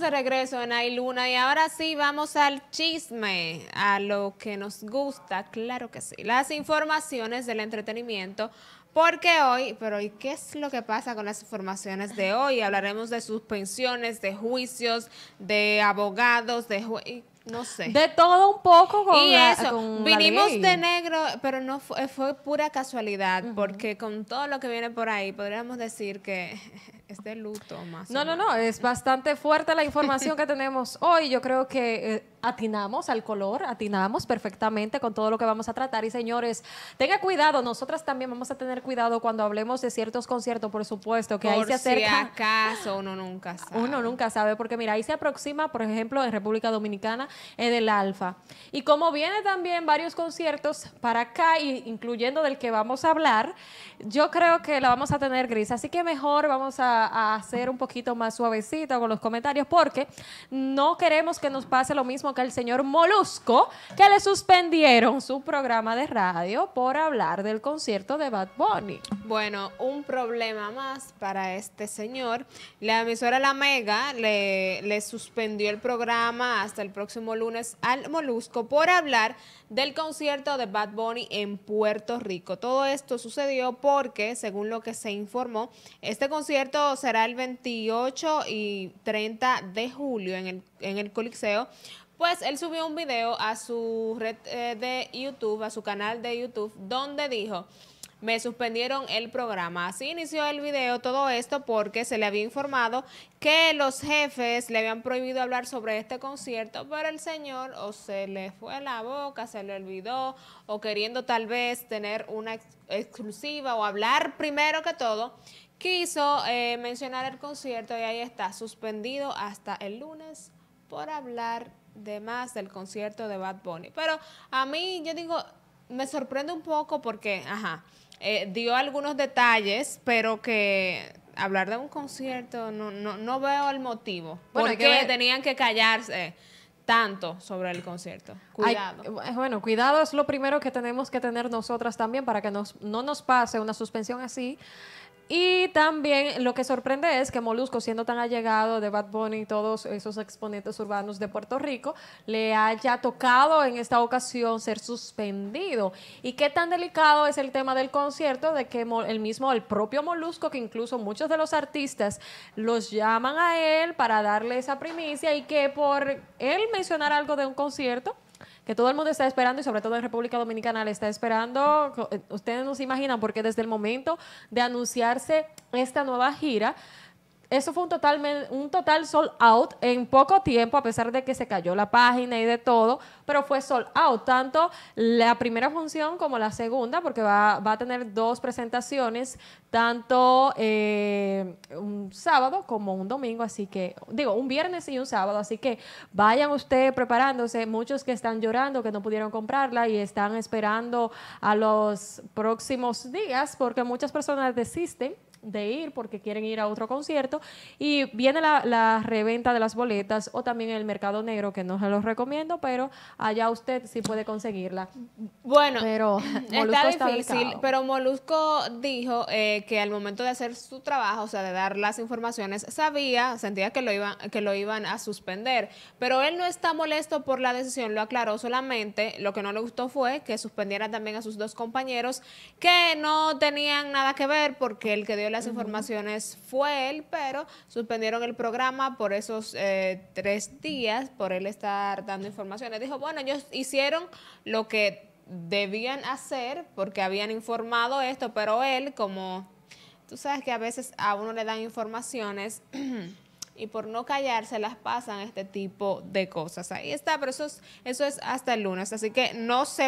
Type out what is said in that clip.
de regreso en Ay Luna y ahora sí vamos al chisme, a lo que nos gusta, claro que sí. Las informaciones del entretenimiento, porque hoy, pero ¿y qué es lo que pasa con las informaciones de hoy? Hablaremos de suspensiones, de juicios, de abogados, de no sé. De todo un poco con Y eso, vinimos de negro, pero no fue, pura casualidad, porque con todo lo que viene por ahí, podríamos decir que de este luto No, no, no, es bastante fuerte la información que tenemos hoy. Yo creo que eh, atinamos al color, atinamos perfectamente con todo lo que vamos a tratar. Y señores, tenga cuidado, nosotras también vamos a tener cuidado cuando hablemos de ciertos conciertos, por supuesto, que ahí se acerca. Si acaso uno nunca sabe. Uno nunca sabe, porque mira, ahí se aproxima, por ejemplo, en República Dominicana, en el Alfa. Y como viene también varios conciertos para acá, y incluyendo del que vamos a hablar, yo creo que la vamos a tener gris. Así que mejor vamos a, a hacer un poquito más suavecito con los comentarios, porque no queremos que nos pase lo mismo que el señor Molusco, que le suspendieron su programa de radio por hablar del concierto de Bad Bunny. Bueno, un problema más para este señor. La emisora La Mega le, suspendió el programa hasta el próximo lunes al Molusco por hablar del concierto de Bad Bunny en Puerto Rico. Todo esto sucedió porque, según lo que se informó, este concierto será el 28 y 30 de julio en el, en el Coliseo pues él subió un video a su red eh, de YouTube, a su canal de YouTube, donde dijo, me suspendieron el programa. Así inició el video todo esto porque se le había informado que los jefes le habían prohibido hablar sobre este concierto, pero el señor o se le fue la boca, se le olvidó, o queriendo tal vez tener una exclusiva o hablar primero que todo, quiso eh, mencionar el concierto y ahí está, suspendido hasta el lunes por hablar de más del concierto de Bad Bunny. Pero a mí, yo digo, me sorprende un poco porque, ajá, eh, dio algunos detalles, pero que hablar de un concierto no, no, no veo el motivo. porque tenían que callarse tanto sobre el concierto. Cuidado. Eh, bueno, cuidado es lo primero que tenemos que tener nosotras también para que nos, no nos pase una suspensión así y también lo que sorprende es que Molusco, siendo tan allegado de Bad Bunny y todos esos exponentes urbanos de Puerto Rico, le haya tocado en esta ocasión ser suspendido. ¿Y qué tan delicado es el tema del concierto de que el mismo, el propio Molusco, que incluso muchos de los artistas los llaman a él para darle esa primicia y que por él mencionar algo de un concierto, que todo el mundo está esperando y sobre todo en República Dominicana le está esperando. Eh, ustedes no se imaginan porque desde el momento de anunciarse esta nueva gira, eso fue un total, un total sold out en poco tiempo, a pesar de que se cayó la página y de todo, pero fue sold out, tanto la primera función como la segunda, porque va, va a tener dos presentaciones, tanto eh, un sábado como un domingo, así que, digo, un viernes y un sábado, así que vayan ustedes preparándose, muchos que están llorando, que no pudieron comprarla y están esperando a los próximos días, porque muchas personas desisten de ir porque quieren ir a otro concierto y viene la, reventa de las boletas o también el mercado negro que no se los recomiendo, pero allá usted sí puede conseguirla. Bueno, pero está difícil, pero Molusco dijo eh, que al momento de hacer su trabajo, o sea, de dar las informaciones, sabía, sentía que lo iban que lo iban a suspender, pero él no está molesto por la decisión, lo aclaró solamente, lo que no le gustó fue que suspendiera también a sus dos compañeros que no tenían nada que ver porque el que dio la las informaciones fue él, pero suspendieron el programa por esos eh, tres días, por él estar dando informaciones. Dijo, bueno, ellos hicieron lo que debían hacer porque habían informado esto, pero él como... Tú sabes que a veces a uno le dan informaciones y por no callarse las pasan este tipo de cosas. Ahí está, pero eso eso es hasta el lunes, así que no se...